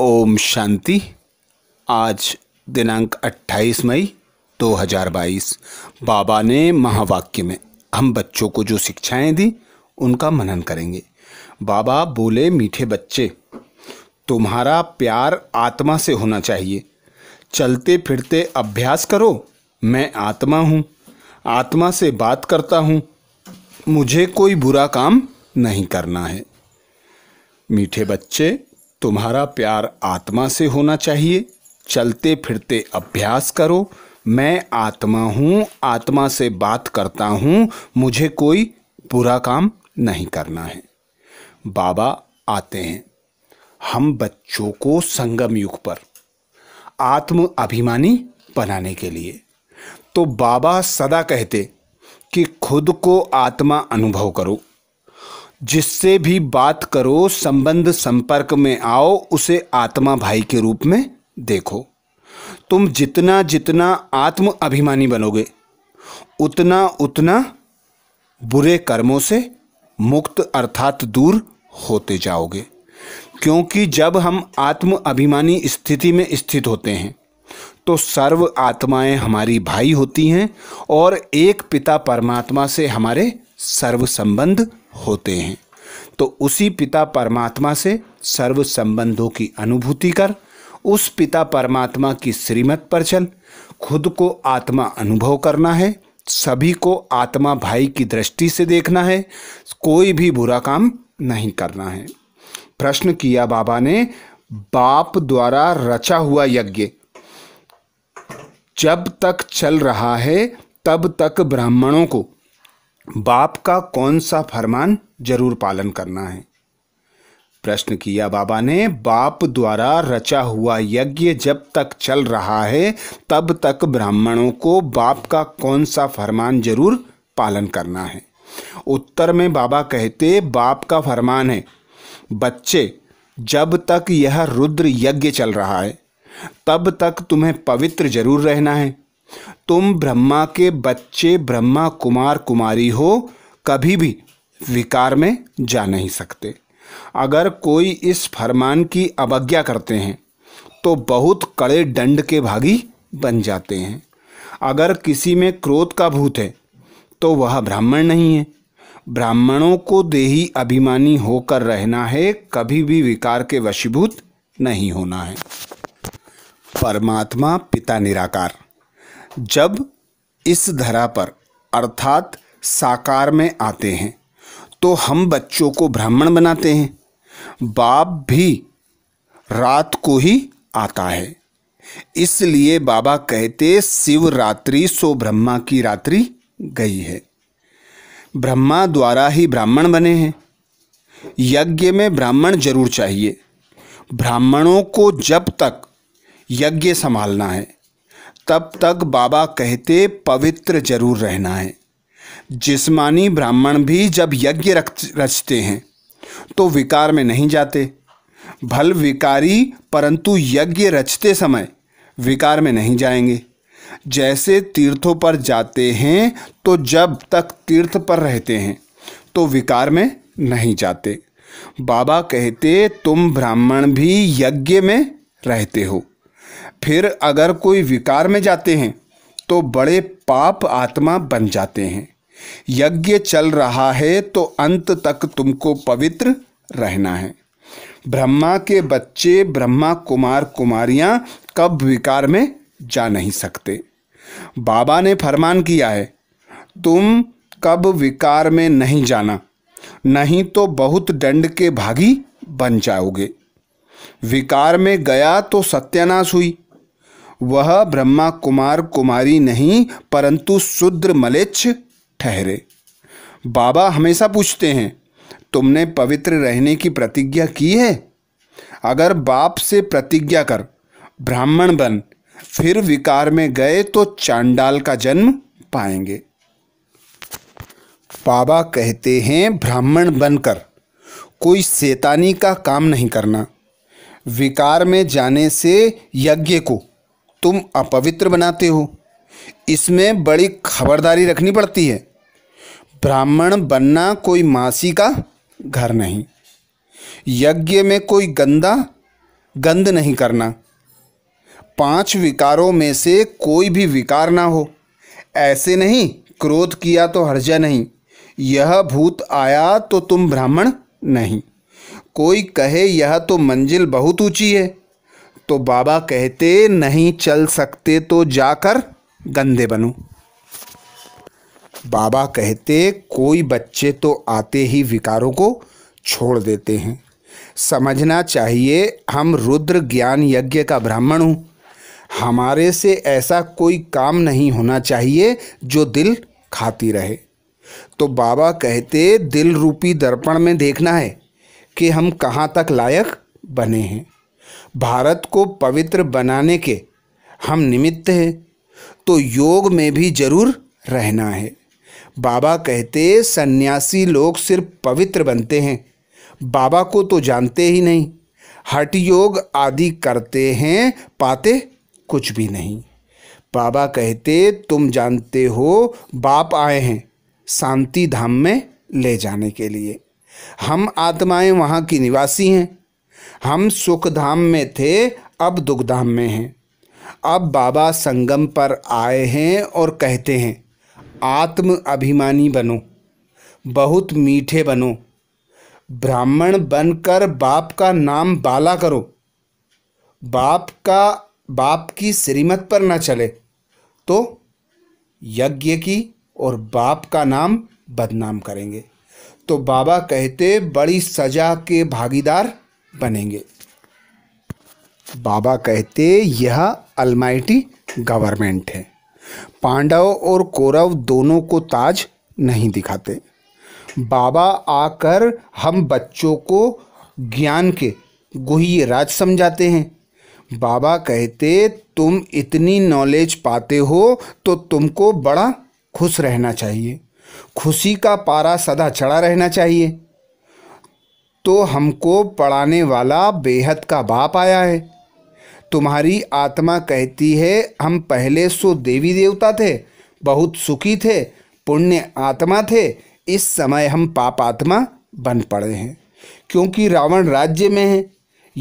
ओम शांति आज दिनांक 28 मई 2022 बाबा ने महावाक्य में हम बच्चों को जो शिक्षाएं दी उनका मनन करेंगे बाबा बोले मीठे बच्चे तुम्हारा प्यार आत्मा से होना चाहिए चलते फिरते अभ्यास करो मैं आत्मा हूँ आत्मा से बात करता हूँ मुझे कोई बुरा काम नहीं करना है मीठे बच्चे तुम्हारा प्यार आत्मा से होना चाहिए चलते फिरते अभ्यास करो मैं आत्मा हूँ आत्मा से बात करता हूँ मुझे कोई बुरा काम नहीं करना है बाबा आते हैं हम बच्चों को संगम युग पर आत्म अभिमानी बनाने के लिए तो बाबा सदा कहते कि खुद को आत्मा अनुभव करो जिससे भी बात करो संबंध संपर्क में आओ उसे आत्मा भाई के रूप में देखो तुम जितना जितना आत्म अभिमानी बनोगे उतना उतना बुरे कर्मों से मुक्त अर्थात दूर होते जाओगे क्योंकि जब हम आत्म अभिमानी स्थिति में स्थित होते हैं तो सर्व आत्माएं हमारी भाई होती हैं और एक पिता परमात्मा से हमारे सर्व संबंध होते हैं तो उसी पिता परमात्मा से सर्व संबंधों की अनुभूति कर उस पिता परमात्मा की श्रीमत पर चल खुद को आत्मा अनुभव करना है सभी को आत्मा भाई की दृष्टि से देखना है कोई भी बुरा काम नहीं करना है प्रश्न किया बाबा ने बाप द्वारा रचा हुआ यज्ञ जब तक चल रहा है तब तक ब्राह्मणों को बाप का कौन सा फरमान जरूर पालन करना है प्रश्न किया बाबा ने बाप द्वारा रचा हुआ यज्ञ जब तक चल रहा है तब तक ब्राह्मणों को बाप का कौन सा फरमान जरूर पालन करना है उत्तर में बाबा कहते बाप का फरमान है बच्चे जब तक यह रुद्र यज्ञ चल रहा है तब तक तुम्हें पवित्र जरूर रहना है तुम ब्रह्मा के बच्चे ब्रह्मा कुमार कुमारी हो कभी भी विकार में जा नहीं सकते अगर कोई इस फरमान की अवज्ञा करते हैं तो बहुत कड़े दंड के भागी बन जाते हैं अगर किसी में क्रोध का भूत है तो वह ब्राह्मण नहीं है ब्राह्मणों को देही अभिमानी होकर रहना है कभी भी विकार के वशीभूत नहीं होना है परमात्मा पिता निराकार जब इस धरा पर अर्थात साकार में आते हैं तो हम बच्चों को ब्राह्मण बनाते हैं बाप भी रात को ही आता है इसलिए बाबा कहते शिव रात्रि सो ब्रह्मा की रात्रि गई है ब्रह्मा द्वारा ही ब्राह्मण बने हैं यज्ञ में ब्राह्मण जरूर चाहिए ब्राह्मणों को जब तक यज्ञ संभालना है तब तक बाबा कहते पवित्र जरूर रहना है जिस्मानी ब्राह्मण भी जब यज्ञ रचते हैं तो विकार में नहीं जाते भल विकारी परंतु यज्ञ रचते समय विकार में नहीं जाएंगे जैसे तीर्थों पर जाते हैं तो जब तक तीर्थ पर रहते हैं तो विकार में नहीं जाते बाबा कहते तुम ब्राह्मण भी यज्ञ में रहते हो फिर अगर कोई विकार में जाते हैं तो बड़े पाप आत्मा बन जाते हैं यज्ञ चल रहा है तो अंत तक तुमको पवित्र रहना है ब्रह्मा के बच्चे ब्रह्मा कुमार कुमारियां कब विकार में जा नहीं सकते बाबा ने फरमान किया है तुम कब विकार में नहीं जाना नहीं तो बहुत दंड के भागी बन जाओगे विकार में गया तो सत्यानाश हुई वह ब्रह्मा कुमार कुमारी नहीं परंतु शूद्र मलेच्छ ठहरे बाबा हमेशा पूछते हैं तुमने पवित्र रहने की प्रतिज्ञा की है अगर बाप से प्रतिज्ञा कर ब्राह्मण बन फिर विकार में गए तो चांडाल का जन्म पाएंगे बाबा कहते हैं ब्राह्मण बनकर कोई शैतानी का काम नहीं करना विकार में जाने से यज्ञ को तुम अपवित्र बनाते हो इसमें बड़ी खबरदारी रखनी पड़ती है ब्राह्मण बनना कोई मासी का घर नहीं यज्ञ में कोई गंदा गंद नहीं करना पांच विकारों में से कोई भी विकार ना हो ऐसे नहीं क्रोध किया तो हर्जा नहीं यह भूत आया तो तुम ब्राह्मण नहीं कोई कहे यह तो मंजिल बहुत ऊंची है तो बाबा कहते नहीं चल सकते तो जाकर गंदे बनो बाबा कहते कोई बच्चे तो आते ही विकारों को छोड़ देते हैं समझना चाहिए हम रुद्र ज्ञान यज्ञ का ब्राह्मण हूँ हमारे से ऐसा कोई काम नहीं होना चाहिए जो दिल खाती रहे तो बाबा कहते दिल रूपी दर्पण में देखना है कि हम कहाँ तक लायक बने हैं भारत को पवित्र बनाने के हम निमित्त हैं तो योग में भी जरूर रहना है बाबा कहते सन्यासी लोग सिर्फ पवित्र बनते हैं बाबा को तो जानते ही नहीं हट योग आदि करते हैं पाते कुछ भी नहीं बाबा कहते तुम जानते हो बाप आए हैं शांति धाम में ले जाने के लिए हम आत्माएं वहाँ की निवासी हैं हम सुख धाम में थे अब दुख धाम में हैं अब बाबा संगम पर आए हैं और कहते हैं आत्म अभिमानी बनो बहुत मीठे बनो ब्राह्मण बनकर बाप का नाम बाला करो बाप का बाप की श्रीमत पर ना चले तो यज्ञ की और बाप का नाम बदनाम करेंगे तो बाबा कहते बड़ी सजा के भागीदार बनेंगे बाबा कहते यह अलमाइटी गवर्नमेंट है पांडव और कौरव दोनों को ताज नहीं दिखाते बाबा आकर हम बच्चों को ज्ञान के गुहे राज समझाते हैं बाबा कहते तुम इतनी नॉलेज पाते हो तो तुमको बड़ा खुश रहना चाहिए खुशी का पारा सदा चढ़ा रहना चाहिए तो हमको पढ़ाने वाला बेहद का बाप आया है तुम्हारी आत्मा कहती है हम पहले सो देवी देवता थे बहुत सुखी थे पुण्य आत्मा थे इस समय हम पाप आत्मा बन पड़े हैं क्योंकि रावण राज्य में है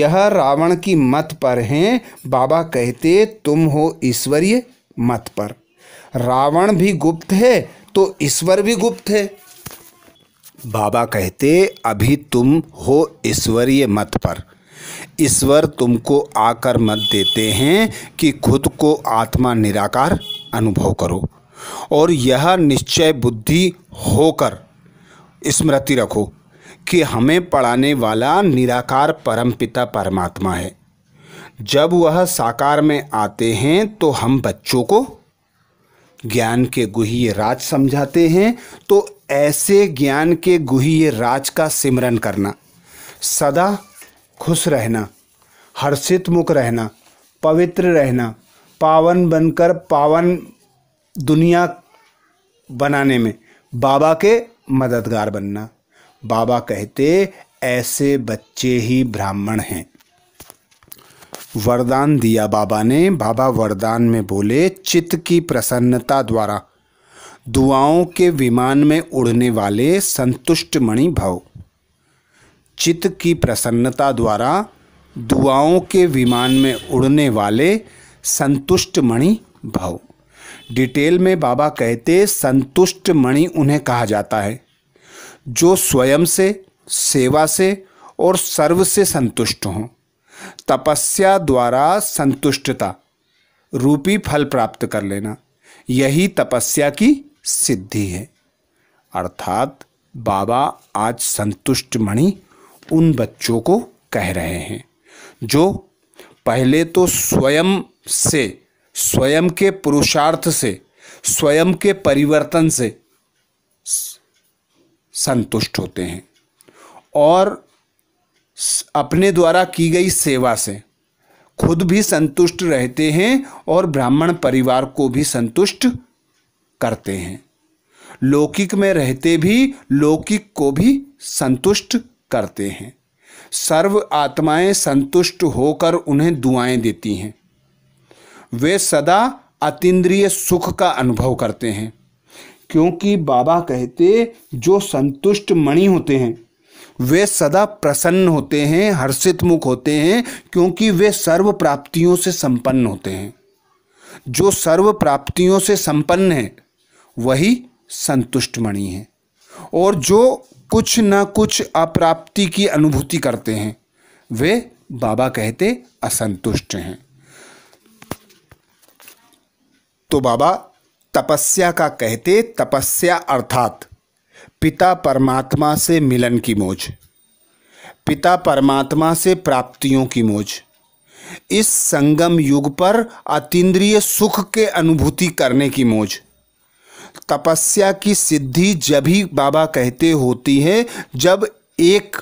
यह रावण की मत पर हैं बाबा कहते तुम हो ईश्वरीय मत पर रावण भी गुप्त है तो ईश्वर भी गुप्त है बाबा कहते अभी तुम हो ईश्वरीय मत पर ईश्वर तुमको आकर मत देते हैं कि खुद को आत्मा निराकार अनुभव करो और यह निश्चय बुद्धि होकर स्मृति रखो कि हमें पढ़ाने वाला निराकार परमपिता परमात्मा है जब वह साकार में आते हैं तो हम बच्चों को ज्ञान के गुहे राज समझाते हैं तो ऐसे ज्ञान के गुहे राज का सिमरन करना सदा खुश रहना हर्षित मुख रहना पवित्र रहना पावन बनकर पावन दुनिया बनाने में बाबा के मददगार बनना बाबा कहते ऐसे बच्चे ही ब्राह्मण हैं वरदान दिया बाबा ने बाबा वरदान में बोले चित्त की प्रसन्नता द्वारा दुआओं के विमान में उड़ने वाले संतुष्ट मणि भव चित्त की प्रसन्नता द्वारा दुआओं के विमान में उड़ने वाले संतुष्ट मणि भव डिटेल में बाबा कहते संतुष्ट मणि उन्हें कहा जाता है जो स्वयं से सेवा से और सर्व से संतुष्ट हों तपस्या द्वारा संतुष्टता रूपी फल प्राप्त कर लेना यही तपस्या की सिद्धि है अर्थात बाबा आज संतुष्ट मणि उन बच्चों को कह रहे हैं जो पहले तो स्वयं से स्वयं के पुरुषार्थ से स्वयं के परिवर्तन से संतुष्ट होते हैं और अपने द्वारा की गई सेवा से खुद भी संतुष्ट रहते हैं और ब्राह्मण परिवार को भी संतुष्ट करते हैं लौकिक में रहते भी लौकिक को भी संतुष्ट करते हैं सर्व आत्माएं संतुष्ट होकर उन्हें दुआएं देती हैं वे सदा अतीन्द्रिय सुख का अनुभव करते हैं क्योंकि बाबा कहते जो संतुष्ट मणि होते हैं वे सदा प्रसन्न होते हैं हर्षित मुख होते हैं क्योंकि वे सर्व प्राप्तियों से संपन्न होते हैं जो सर्व प्राप्तियों से संपन्न है वही संतुष्टमणि है और जो कुछ ना कुछ अप्राप्ति की अनुभूति करते हैं वे बाबा कहते असंतुष्ट हैं तो बाबा तपस्या का कहते तपस्या अर्थात पिता परमात्मा से मिलन की मोज पिता परमात्मा से प्राप्तियों की मोज इस संगम युग पर अतीन्द्रिय सुख के अनुभूति करने की मोज तपस्या की सिद्धि जब ही बाबा कहते होती है जब एक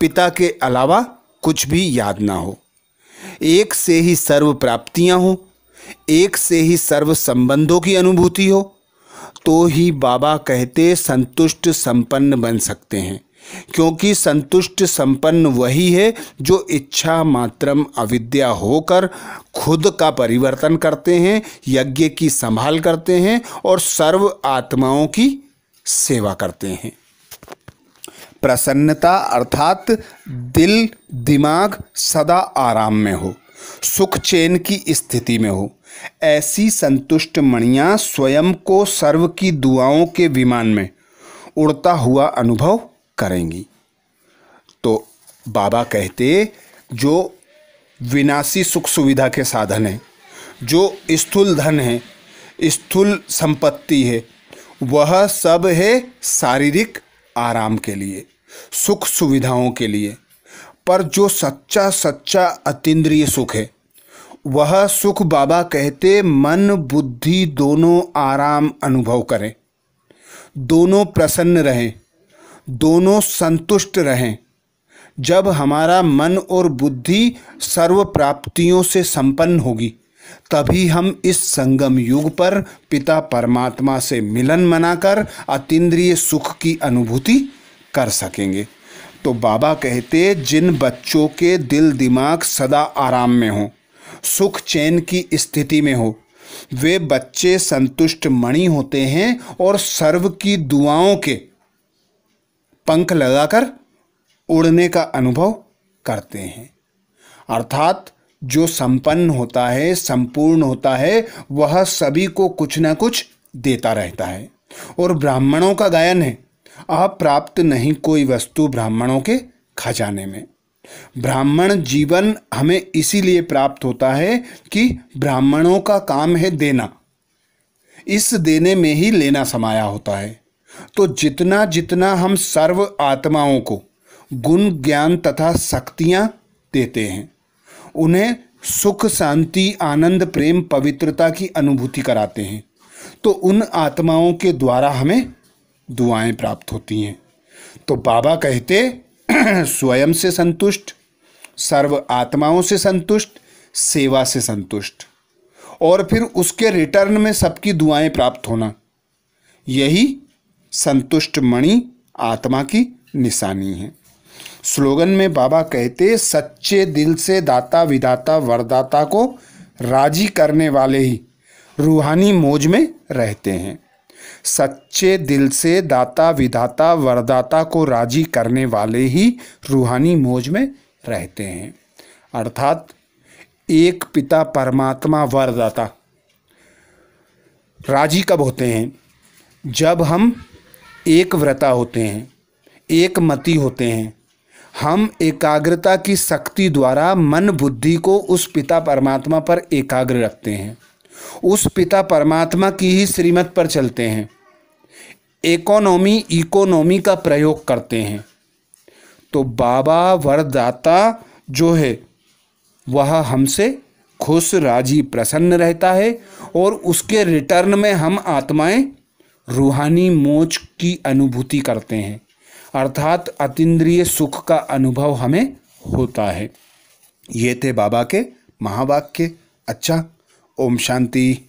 पिता के अलावा कुछ भी याद ना हो एक से ही सर्व प्राप्तियां हो एक से ही सर्व संबंधों की अनुभूति हो तो ही बाबा कहते संतुष्ट संपन्न बन सकते हैं क्योंकि संतुष्ट संपन्न वही है जो इच्छा मात्रम अविद्या होकर खुद का परिवर्तन करते हैं यज्ञ की संभाल करते हैं और सर्व आत्माओं की सेवा करते हैं प्रसन्नता अर्थात दिल दिमाग सदा आराम में हो सुख चैन की स्थिति में हो ऐसी संतुष्ट मणिया स्वयं को सर्व की दुआओं के विमान में उड़ता हुआ अनुभव करेंगी तो बाबा कहते जो विनाशी सुख सुविधा के साधन हैं जो स्थूल धन है स्थूल संपत्ति है वह सब है शारीरिक आराम के लिए सुख सुविधाओं के लिए पर जो सच्चा सच्चा अतीन्द्रिय सुख है वह सुख बाबा कहते मन बुद्धि दोनों आराम अनुभव करें दोनों प्रसन्न रहें दोनों संतुष्ट रहें जब हमारा मन और बुद्धि सर्व प्राप्तियों से संपन्न होगी तभी हम इस संगम युग पर पिता परमात्मा से मिलन मनाकर अतीन्द्रिय सुख की अनुभूति कर सकेंगे तो बाबा कहते जिन बच्चों के दिल दिमाग सदा आराम में हों सुख चैन की स्थिति में हो वे बच्चे संतुष्ट मणि होते हैं और सर्व की दुआओं के पंख लगाकर उड़ने का अनुभव करते हैं अर्थात जो संपन्न होता है संपूर्ण होता है वह सभी को कुछ ना कुछ देता रहता है और ब्राह्मणों का गायन है अप्राप्त नहीं कोई वस्तु ब्राह्मणों के खजाने में ब्राह्मण जीवन हमें इसीलिए प्राप्त होता है कि ब्राह्मणों का काम है देना इस देने में ही लेना समाया होता है तो जितना जितना हम सर्व आत्माओं को गुण ज्ञान तथा शक्तियाँ देते हैं उन्हें सुख शांति आनंद प्रेम पवित्रता की अनुभूति कराते हैं तो उन आत्माओं के द्वारा हमें दुआएं प्राप्त होती हैं तो बाबा कहते स्वयं से संतुष्ट सर्व आत्माओं से संतुष्ट सेवा से संतुष्ट और फिर उसके रिटर्न में सबकी दुआएं प्राप्त होना यही संतुष्ट मणि आत्मा की निशानी है स्लोगन में बाबा कहते सच्चे दिल से दाता विदाता वरदाता को राजी करने वाले ही रूहानी मोज में रहते हैं सच्चे दिल से दाता विदाता वरदाता को राजी करने वाले ही रूहानी मोज में रहते हैं अर्थात एक पिता परमात्मा वरदाता राजी कब होते हैं जब हम एक व्रता होते हैं एक मति होते हैं हम एकाग्रता की शक्ति द्वारा मन बुद्धि को उस पिता परमात्मा पर एकाग्र रखते हैं उस पिता परमात्मा की ही श्रीमत पर चलते हैं इकोनॉमी इकोनॉमी का प्रयोग करते हैं तो बाबा वरदाता जो है वह हमसे खुश राजी प्रसन्न रहता है और उसके रिटर्न में हम आत्माएं रूहानी मोच की अनुभूति करते हैं अर्थात अतिय सुख का अनुभव हमें होता है ये थे बाबा के महावाक्य अच्छा ओम शांति